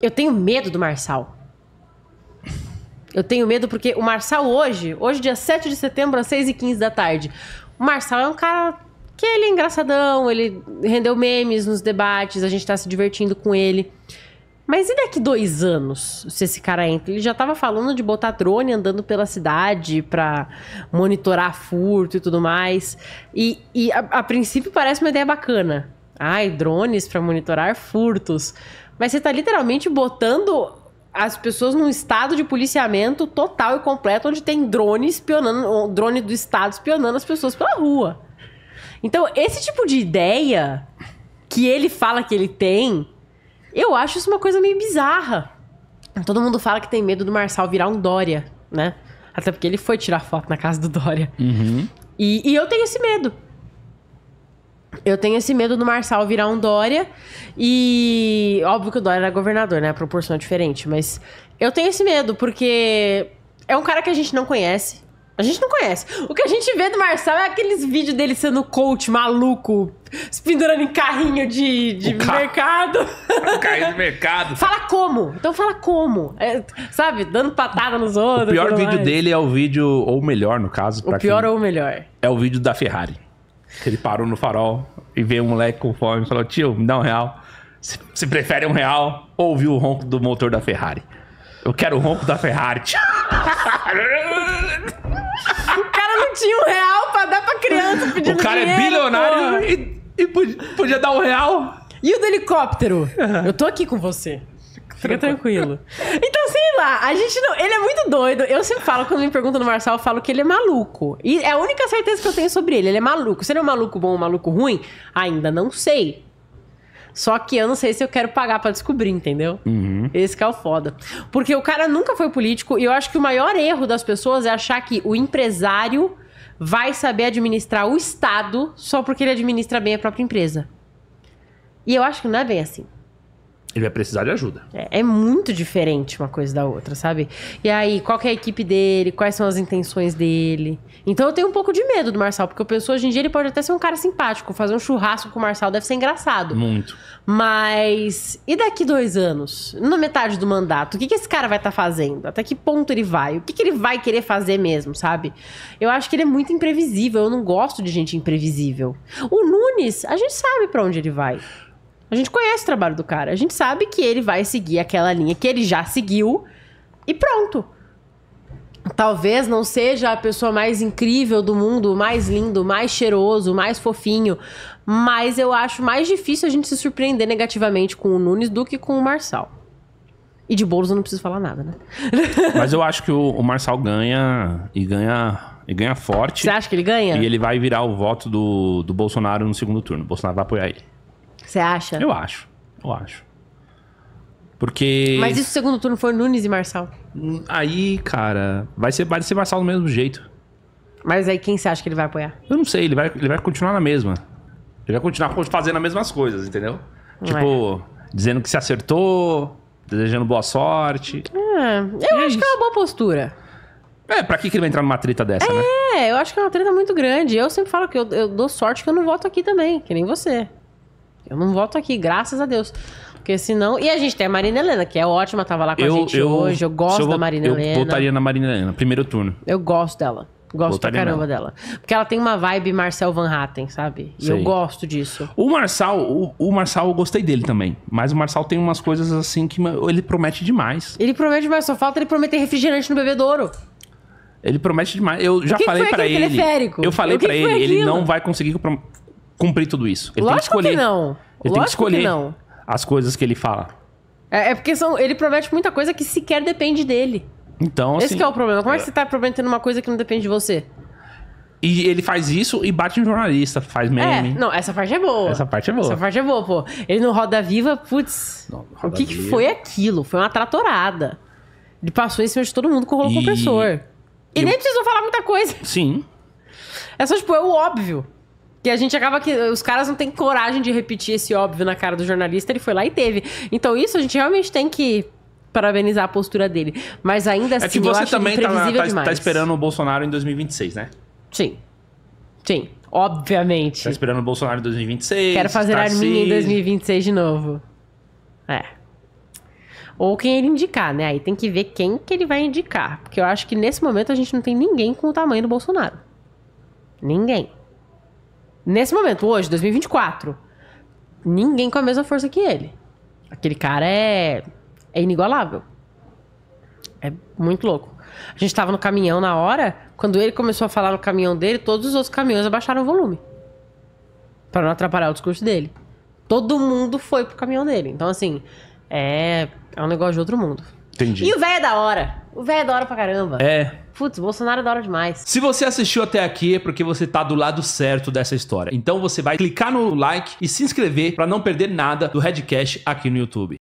Eu tenho medo do Marçal. Eu tenho medo porque o Marçal hoje, hoje dia 7 de setembro, às 6h15 da tarde, o Marçal é um cara que ele é engraçadão, ele rendeu memes nos debates, a gente tá se divertindo com ele. Mas e daqui dois anos, se esse cara entra? Ele já tava falando de botar drone andando pela cidade pra monitorar furto e tudo mais. E, e a, a princípio parece uma ideia bacana. Ai, drones para monitorar furtos. Mas você tá literalmente botando as pessoas num estado de policiamento total e completo, onde tem drone espionando, drone do Estado espionando as pessoas pela rua. Então, esse tipo de ideia que ele fala que ele tem, eu acho isso uma coisa meio bizarra. Todo mundo fala que tem medo do Marçal virar um Dória, né? Até porque ele foi tirar foto na casa do Dória. Uhum. E, e eu tenho esse medo. Eu tenho esse medo do Marçal virar um Dória. E. Óbvio que o Dória era governador, né? A proporção é diferente. Mas eu tenho esse medo, porque é um cara que a gente não conhece. A gente não conhece. O que a gente vê do Marçal é aqueles vídeos dele sendo coach maluco, se pendurando em carrinho de, de o mercado. carrinho de mercado. fala como. Então fala como. É, sabe, dando patada nos outros. O pior vídeo mais. dele é o vídeo, ou melhor, no caso. O pior ou o melhor. É o vídeo da Ferrari. Ele parou no farol e vê um moleque com fome e falou: Tio, me dá um real. Se, prefere um real ou ouvir o ronco do motor da Ferrari? Eu quero o ronco da Ferrari, o cara não tinha um real pra dar pra criança pedindo O cara é dinheiro, é bilionário e, e podia, podia, dar um real. E o do helicóptero? Uhum. Eu tô aqui com você. Fica tranquilo. Então, sei lá, a gente não. Ele é muito doido. Eu sempre falo, quando me perguntam no Marçal, eu falo que ele é maluco. E é a única certeza que eu tenho sobre ele. Ele é maluco. Se ele é um maluco bom ou um maluco ruim, ainda não sei. Só que eu não sei se eu quero pagar para descobrir, entendeu? Uhum. Esse que é o foda. Porque o cara nunca foi político e eu acho que o maior erro das pessoas é achar que o empresário vai saber administrar o Estado só porque ele administra bem a própria empresa. E eu acho que não é bem assim ele vai precisar de ajuda. É, é, muito diferente uma coisa da outra, sabe? E aí, qual é a equipe dele? Quais são as intenções dele? Então eu tenho um pouco de medo do Marçal, porque eu penso hoje em dia ele pode até ser um cara simpático. Fazer um churrasco com o Marçal deve ser engraçado. Muito. Mas e daqui dois anos? Na metade do mandato, o que, que esse cara vai estar tá fazendo? Até que ponto ele vai? O que, que ele vai querer fazer mesmo, sabe? Eu acho que ele é muito imprevisível. Eu não gosto de gente imprevisível. O Nunes, a gente sabe para onde ele vai. A gente conhece o trabalho do cara. A gente sabe que ele vai seguir aquela linha que ele já seguiu e pronto. Talvez não seja a pessoa mais incrível do mundo, mais lindo, mais cheiroso, mais fofinho, mas eu acho mais difícil a gente se surpreender negativamente com o Nunes do que com o Marçal. E de Boulos eu não preciso falar nada, né? Mas eu acho que o, o Marçal ganha e ganha e ganha forte. Você acha que ele ganha? E ele vai virar o voto do, do Bolsonaro no segundo turno. O Bolsonaro vai apoiar ele. Você acha? Eu acho. Eu acho. Porque. Mas isso segundo turno foi Nunes e Marçal. Hum, aí, cara, vai ser, vai ser Marçal do mesmo jeito. Mas aí quem você acha que ele vai apoiar? Eu não sei, ele vai, ele vai continuar na mesma. Ele vai continuar fazendo as mesmas coisas, entendeu? Tipo, é. dizendo que se acertou, desejando boa sorte. Ah, é, eu acho que é uma boa postura. É, pra que, que ele vai entrar numa treta dessa, é, né? É, eu acho que é uma treta muito grande. Eu sempre falo que eu, eu dou sorte que eu não voto aqui também, que nem você. Eu não volto aqui, graças a Deus. Porque senão. E a gente tem a Marina Helena, que é ótima, tava lá com eu, a gente eu, hoje. Eu gosto eu da Marina eu Helena. Eu votaria na Marina Helena, primeiro turno. Eu gosto dela. Gosto pra caramba dela. Porque ela tem uma vibe Marcel Van Hatten, sabe? E Sei. eu gosto disso. O Marçal, o, o Marçal eu gostei dele também. Mas o Marçal tem umas coisas assim que ele promete demais. Ele promete demais, só falta ele prometer refrigerante no bebedouro. Ele promete demais. Eu já que falei para ele. Eu falei para ele, aquilo? ele não vai conseguir cumprir tudo isso. Ele Lógico tem que escolher. Que não. Ele Lógico tem que escolher que não. as coisas que ele fala. É, é, porque são, ele promete muita coisa que sequer depende dele. Então, assim, Esse é o problema. Como é que é. você tá prometendo uma coisa que não depende de você? E ele faz isso e bate no jornalista, faz é, meme. É, não, essa parte é boa. Essa parte é boa. Essa parte é boa, pô. Ele no Roda Viva, putz. o que, que foi aquilo? Foi uma tratorada. Ele passou em cima de todo mundo com o rolo e... compressor. E, e nem eu... precisou falar muita coisa. Sim. É só, tipo, é o óbvio que a gente acaba que os caras não têm coragem de repetir esse óbvio na cara do jornalista, ele foi lá e teve. Então isso a gente realmente tem que parabenizar a postura dele. Mas ainda assim, é que assim, você também tá, tá, tá, esperando o Bolsonaro em 2026, né? Sim. Sim. Obviamente. Tá esperando o Bolsonaro em 2026. Quero fazer a minha em 2026 de novo. É. Ou quem ele indicar, né? Aí tem que ver quem que ele vai indicar. Porque eu acho que nesse momento a gente não tem ninguém com o tamanho do Bolsonaro. Ninguém. Nesse momento, hoje, 2024, ninguém com a mesma força que ele. Aquele cara é, é inigualável. É muito louco. A gente tava no caminhão na hora, quando ele começou a falar no caminhão dele, todos os outros caminhões abaixaram o volume. para não atrapalhar o discurso dele. Todo mundo foi pro caminhão dele. Então, assim, é, é um negócio de outro mundo. Entendi. E o velho é da hora. O velho é adora pra caramba. É. Putz, Bolsonaro é adora demais. Se você assistiu até aqui, é porque você tá do lado certo dessa história. Então você vai clicar no like e se inscrever para não perder nada do Redcast aqui no YouTube.